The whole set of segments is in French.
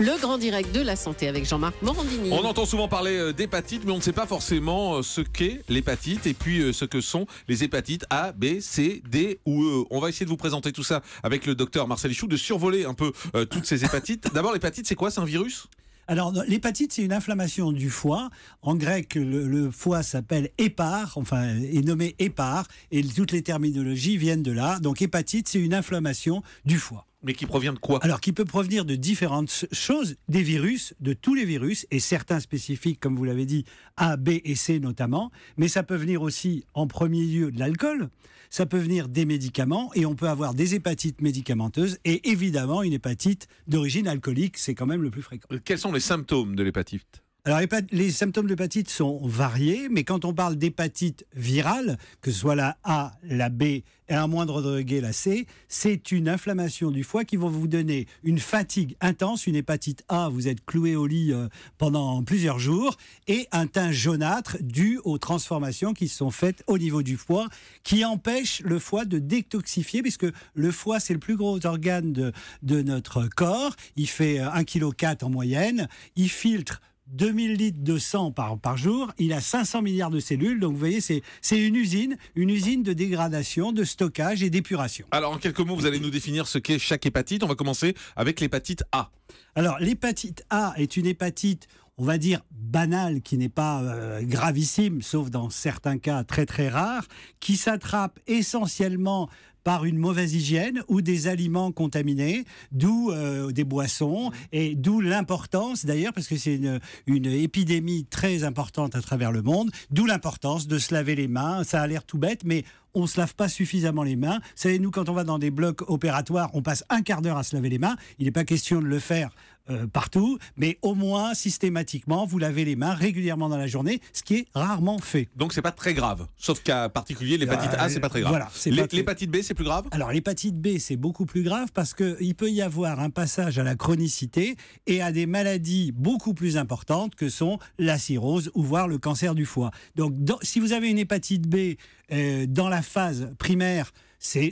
Le grand direct de la santé avec Jean-Marc Morandini. On entend souvent parler euh, d'hépatite, mais on ne sait pas forcément euh, ce qu'est l'hépatite et puis euh, ce que sont les hépatites A, B, C, D ou E. On va essayer de vous présenter tout ça avec le docteur Marcel Chou, de survoler un peu toutes ces hépatites. D'abord, l'hépatite, c'est quoi C'est un virus alors, l'hépatite, c'est une inflammation du foie. En grec, le, foie s'appelle hépar, enfin, est nommé hépar, et toutes les terminologies viennent de là. Donc, hépatite, c'est une inflammation du foie. Mais qui provient de quoi Alors, qui peut provenir de différentes choses, des virus, de tous les virus, et certains spécifiques, comme vous l'avez dit, A, B et C notamment. Mais ça peut venir aussi, en premier lieu, de l'alcool. Ça peut venir des médicaments, et on peut avoir des hépatites médicamenteuses, et évidemment une hépatite d'origine alcoolique. C'est quand même le plus fréquent. Euh, quels sont les symptômes de l'hépatite alors, les symptômes d'hépatite sont variés, mais quand on parle d'hépatite virale, que ce soit la A, la B et un moindre degré la C, c'est une inflammation du foie qui va vous donner une fatigue intense, une hépatite A, vous êtes cloué au lit euh, pendant plusieurs jours, et un teint jaunâtre dû aux transformations qui sont faites au niveau du foie, qui empêche le foie de détoxifier, puisque le foie, c'est le plus gros organe de, de notre corps, il fait 1,4 euh, kg en moyenne, il filtre 2000 litres de sang par, jour, il a 500 milliards de cellules, donc vous voyez, c'est une usine, une usine de dégradation, de stockage et d'épuration. Alors en quelques mots, vous allez nous définir ce qu'est chaque hépatite. On va commencer avec l'hépatite A. Alors l'hépatite A est une hépatite, on va dire, banale, qui n'est pas euh, gravissime, sauf dans certains cas très très rares, qui s'attrape essentiellement par une mauvaise hygiène ou des aliments contaminés, d'où euh, des boissons, mmh. et d'où l'importance d'ailleurs, parce que c'est une, une, épidémie très importante à travers le monde, d'où l'importance de se laver les mains. Ça a l'air tout bête, mais on se lave pas suffisamment les mains. Vous savez, nous, quand on va dans des blocs opératoires, on passe un quart d'heure à se laver les mains. Il n'est pas question de le faire euh, partout, mais au moins systématiquement, vous lavez les mains régulièrement dans la journée, ce qui est rarement fait. Donc c'est pas très grave, sauf qu'à particulier l'hépatite A, euh, c'est pas très grave. Voilà, l'hépatite B, c'est plus grave Alors l'hépatite B, c'est beaucoup plus grave parce qu'il peut y avoir un passage à la chronicité et à des maladies beaucoup plus importantes que sont la cirrhose ou voire le cancer du foie. Donc si vous avez une hépatite B euh, dans la phase primaire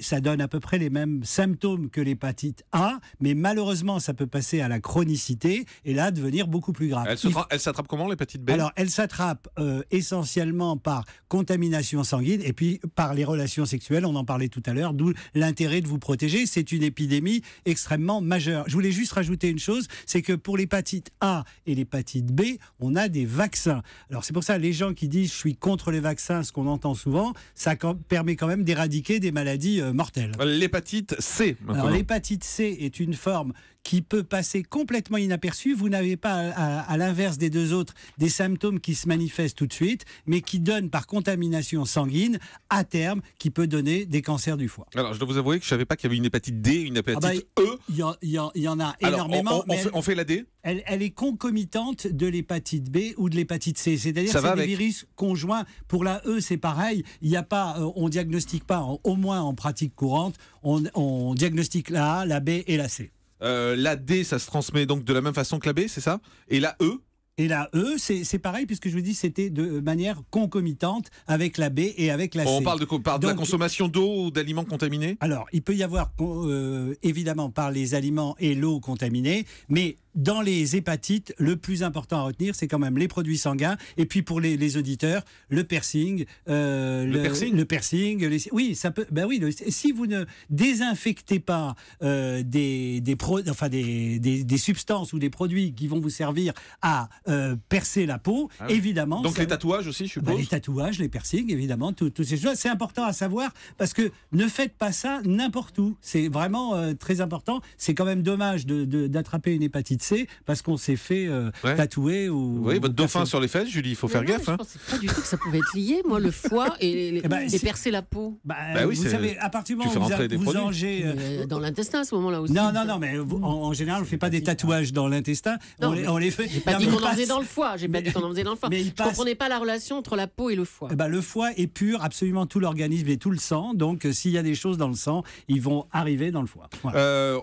ça donne à peu près les mêmes symptômes que l'hépatite A, mais malheureusement, ça peut passer à la chronicité et là devenir beaucoup plus grave. Elle s'attrape comment l'hépatite B Alors, elle s'attrape euh, essentiellement par contamination sanguine et puis par les relations sexuelles, on en parlait tout à l'heure, d'où l'intérêt de vous protéger. C'est une épidémie extrêmement majeure. Je voulais juste rajouter une chose, c'est que pour l'hépatite A et l'hépatite B, on a des vaccins. Alors c'est pour ça les gens qui disent je suis contre les vaccins, ce qu'on entend souvent, ça permet quand même d'éradiquer des maladies euh, mortelle. L'hépatite C. l'hépatite C est une forme qui peut passer complètement inaperçue. Vous n'avez pas, euh, à, l'inverse des deux autres, des symptômes qui se manifestent tout de suite, mais qui donnent par contamination sanguine, à terme, qui peut donner des cancers du foie. Alors, je dois vous avouer que je ne savais pas qu'il y avait une hépatite D, une ah hépatite bah, E. Il y, en a énormément. on, fait, la D elle, est concomitante de l'hépatite B ou de l'hépatite C. C'est-à-dire que c'est des virus conjoints. Pour la E, c'est pareil. Il n'y a pas, euh, on diagnostique pas, hein. au moins en pratique courante, on, diagnostique la A, la B et la C. Euh, la D, ça se transmet donc de la même façon que la B, c'est ça Et la E et la E, c'est pareil, puisque je vous dis, c'était de manière concomitante avec la B et avec la C. On parle de, de la consommation d'eau ou d'aliments contaminés Alors, il peut y avoir, euh, évidemment, par les aliments et l'eau contaminés, mais dans les hépatites, le plus important à retenir, c'est quand même les produits sanguins. Et puis pour les, auditeurs, euh, le piercing, le, piercing, le piercing oui, ça peut. Ben oui, si vous ne désinfectez pas euh, des, des, enfin des, des, substances ou des produits qui vont vous servir à euh, percer la peau, ah évidemment. Donc les tatouages aussi, je ben, suppose. les tatouages, les piercings, évidemment, toutes ces choses. C'est important à savoir parce que ne faites pas ça n'importe où. C'est vraiment très important. C'est quand même dommage d'attraper de, d'attraper une hépatite parce qu'on s'est fait euh, tatouer ou. Oui, votre dauphin sur les fesses, Julie, il faut faire gaffe. Je hein. pensais pas du tout que ça pouvait être lié, moi, le foie et, eh ben, percer la peau. Bah, bah oui, vous savez, à partir du moment où vous, vous engez, euh, euh, Dans l'intestin à ce moment-là aussi. Non, non, non, mais en, général, on ne fait pas des tatouages dans l'intestin. On, les fait. J'ai pas dit qu'on en faisait dans le foie. J'ai pas qu'on en faisait dans le foie. Mais je ne comprenais pas la relation entre la peau et le foie. Eh ben, le foie est pur, absolument tout l'organisme et tout le sang. Donc, s'il y a des choses dans le sang, ils vont arriver dans le foie.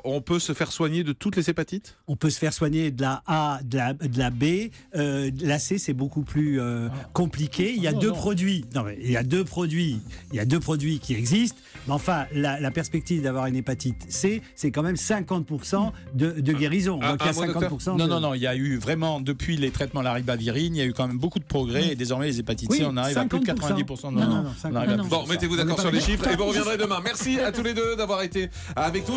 on peut se faire soigner de toutes les hépatites On peut se faire soigner de la A, de la, de la B. Euh, la C, c'est beaucoup plus euh, ah. compliqué. Il y a ah deux produits. il y a deux produits. Il y a deux produits qui existent. Mais enfin, la, perspective d'avoir une hépatite C, c'est quand même 50% de, ah. guérison. Donc, 50% Non, non, non. Il y a eu vraiment, depuis les traitements laribavirine, il y a eu quand même beaucoup de progrès. Et désormais, les hépatites C, on arrive à plus de 90%. bon, mettez-vous d'accord sur les chiffres. Et vous reviendrez demain. Merci à tous les deux d'avoir été avec nous.